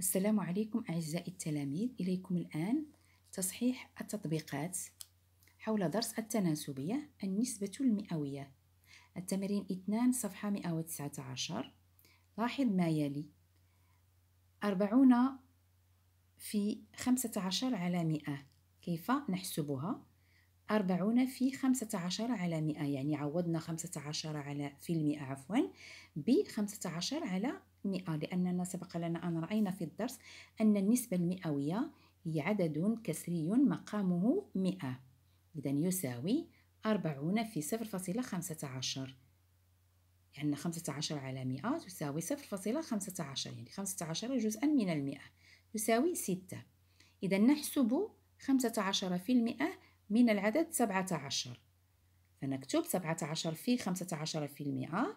السلام عليكم أعزائي التلاميذ إليكم الآن تصحيح التطبيقات حول درس التناسبية النسبة المئوية التمرين 2 صفحة 119 لاحظ ما يلي أربعون في خمسة عشر على مئة كيف نحسبها؟ أربعون في خمسة عشر على مئة يعني عوضنا خمسة عشر على في المئة عفوا بخمسة عشر على مئة لأننا سبق لنا أن رأينا في الدرس أن النسبة المئوية هي عدد كسري مقامه مئة إذا يساوي أربعون في صفر فاصلة خمسة عشر لأن يعني خمسة عشر على مئة تساوي صفر فاصلة خمسة عشر يعني خمسة عشر جزءا من المئة يساوي ستة إذا نحسب خمسة عشر في المئة من العدد سبعة عشر فنكتب سبعة عشر في خمسة عشر في المئة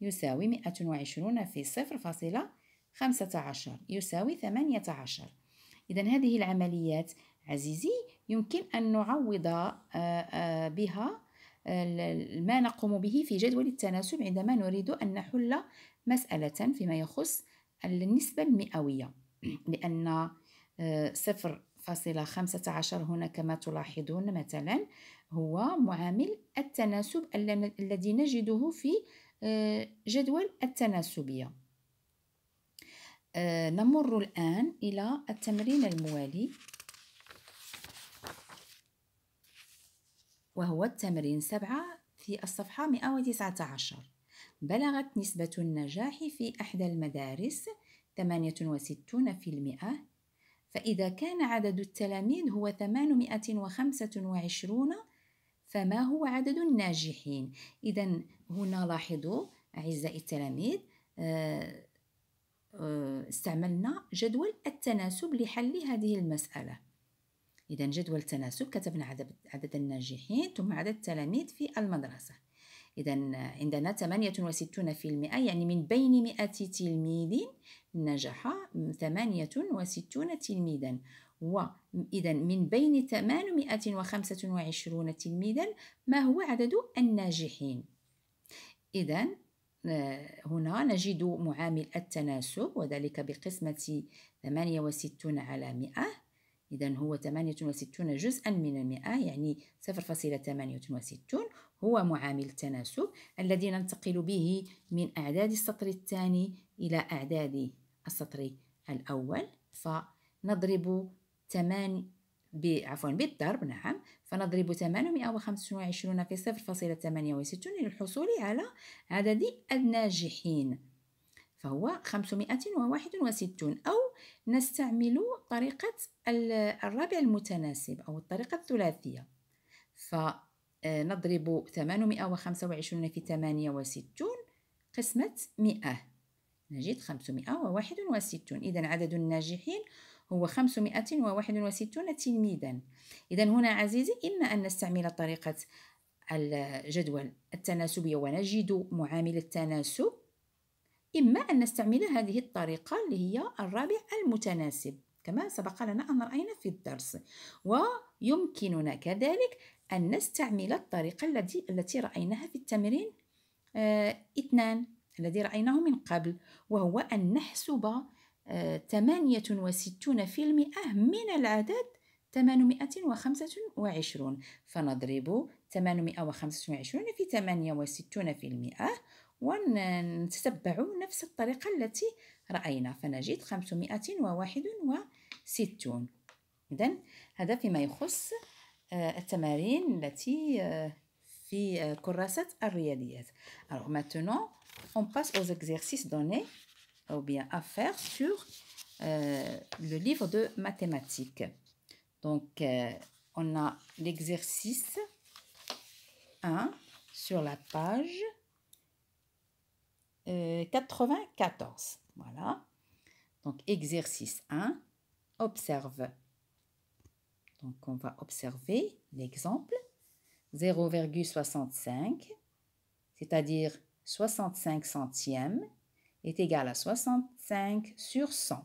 يساوي 120 في 0.15 يساوي 18 إذا هذه العمليات عزيزي يمكن أن نعوض آه، آه، بها آه، ما نقوم به في جدول التناسب عندما نريد أن نحل مسألة فيما يخص النسبة المئوية لأن 0.15 هنا كما تلاحظون مثلا هو معامل التناسب الذي نجده في آه، جدول التناسبية آه، نمر الآن إلى التمرين الموالي وهو التمرين سبعة في الصفحة 119 بلغت نسبة النجاح في إحدى المدارس 68% فإذا كان عدد التلاميذ هو 825 فما هو عدد الناجحين إذا هنا لاحظوا أعزائي التلاميذ آه، آه، استعملنا جدول التناسب لحل هذه المسألة إذا جدول التناسب كتبنا عدد, عدد الناجحين ثم عدد التلاميذ في المدرسة إذا عندنا 68% يعني من بين 100 تلميذ نجح 68 تلميذا وإذا من بين 825 تلميذا ما هو عدد الناجحين إذا آه، هنا نجد معامل التناسب وذلك بقسمة 68 على 100 إذا هو 68 جزءا من 100 يعني 0.68 هو معامل التناسب الذي ننتقل به من أعداد السطر الثاني إلى أعداد السطر الأول فنضرب 8 ب... عفوا بالضرب نعم فنضرب 825 في 0.68 للحصول على عدد الناجحين فهو 561 أو نستعمل طريقة الرابع المتناسب أو الطريقة الثلاثية فنضرب 825 في 68 قسمة 100 نجد 561 إذا عدد الناجحين هو 561 تلميذا إذا هنا عزيزي إما أن نستعمل طريقة الجدول التناسبية ونجد معامل التناسب إما أن نستعمل هذه الطريقة اللي هي الرابع المتناسب كما سبق لنا أن رأينا في الدرس ويمكننا كذلك أن نستعمل الطريقة التي التي رأيناها في التمرين آه، اثنان الذي رأيناه من قبل وهو أن نحسب 68% آه، من العدد 825 فنضرب 825 في 68% آه، ونتتبع نفس الطريقة التي رأينا فنجد 561 إذا هذا فيما يخص آه، التمارين التي في كراسة الرياضيات. Alors maintenant, on passe aux exercices donnés ou bien à faire sur euh, le livre de mathématiques. Donc, euh, on a l'exercice 1 sur la page 94. Euh, voilà. Donc, exercice 1, observe. Donc, on va observer l'exemple 0,65, c'est-à-dire 65 centièmes est égal à 65 sur 100.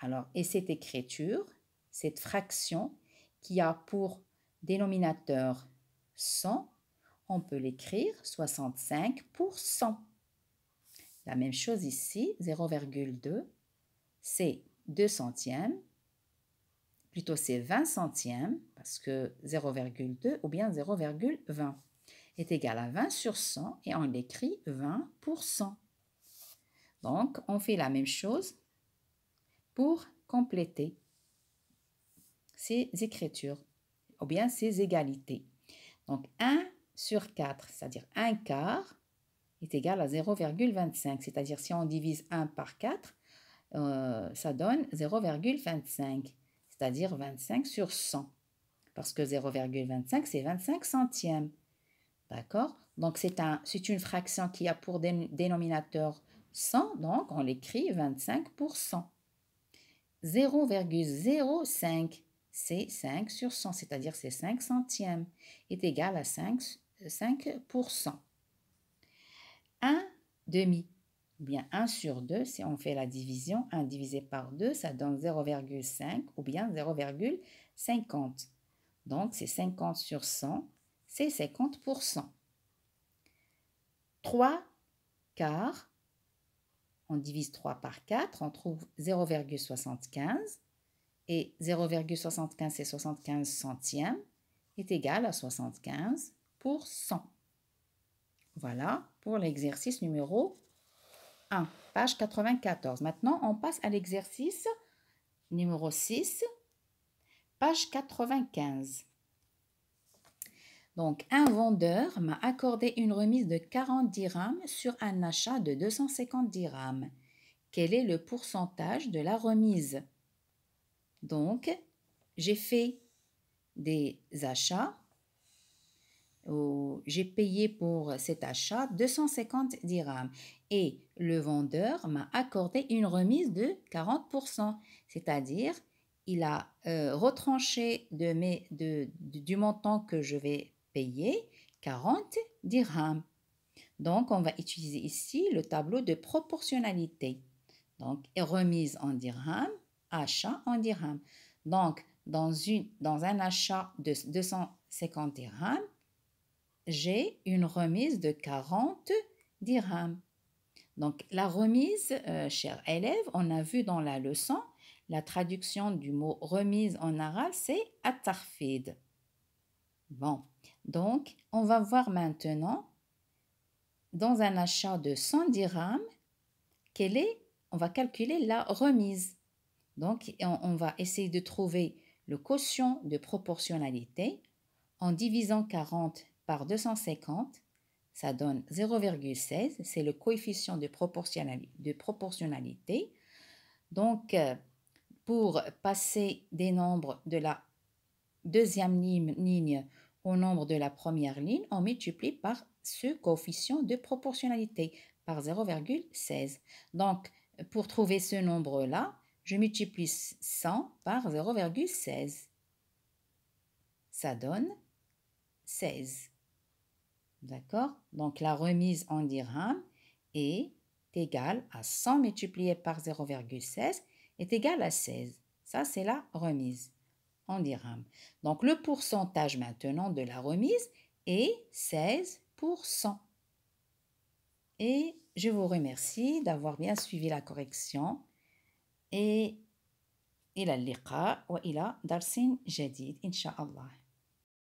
Alors, et cette écriture, cette fraction qui a pour dénominateur 100, on peut l'écrire 65 pour 100. La même chose ici, 0,2, c'est 2 centièmes, plutôt c'est 20 centièmes, parce que 0,2 ou bien 0,20 est égal à 20 sur 100 et on l'écrit 20 pour 100. Donc, on fait la même chose pour compléter ces écritures ou bien ces égalités. Donc, 1 sur 4, c'est-à-dire 1 quart, est égal à 0,25. C'est-à-dire si on divise 1 par 4, euh, ça donne 0,25, c'est-à-dire 25 sur 100. Parce que 0,25, c'est 25 centièmes. D'accord Donc, c'est une fraction qui a pour dénominateur 100, donc on l'écrit 25 0,05, c'est 5 sur 100, c'est-à-dire c'est 5 centièmes, est égal à 5, 1 demi, ou bien 1 sur 2, si on fait la division, 1 divisé par 2, ça donne 0,5 ou bien 0,50. Donc c'est 50 sur 100, c'est 50%. 3 quarts, on divise 3 par 4, on trouve 0,75. Et 0,75, et 75 centièmes, est égal à 75 pour 100. Voilà pour l'exercice numéro 1, page 94. Maintenant, on passe à l'exercice numéro 6, page 95. Donc, un vendeur m'a accordé une remise de 40 dirhams sur un achat de 250 dirhams. Quel est le pourcentage de la remise Donc, j'ai fait des achats. J'ai payé pour cet achat 250 dirhams et le vendeur m'a accordé une remise de 40%, c'est-à-dire il a euh, retranché de mes, du montant que je vais 40 dirhams. Donc, on va utiliser ici le tableau de proportionnalité. Donc, remise en dirhams, achat en dirhams. Donc, dans, une, dans un achat de 250 dirhams, j'ai une remise de 40 dirhams. Donc, la remise, euh, chers élèves, on a vu dans la leçon, la traduction du mot remise en arabe, c'est atarfid. Bon, donc, on va voir maintenant, dans un achat de 100 dirhams, quelle est, on va calculer la remise. Donc, on, va essayer de trouver le quotient de proportionnalité en divisant 40 par 250 ça donne 0,16, c'est le coefficient de proportionnalité. Donc, euh, pour passer des nombres de la deuxième ligne au nombre de la première ligne, on multiplie par ce coefficient de proportionnalité, par 0,16. Donc, pour trouver ce nombre-là, je multiplie 100 par 0,16. Ça donne 16. D'accord Donc, la remise en dirham est égale à 100 multiplié par 0,16 est égale à 16. Ça, c'est la remise. Donc le pourcentage maintenant de la remise est 16%. Et je vous remercie d'avoir bien suivi la correction et a wa ou il جديد jadid. Jadid,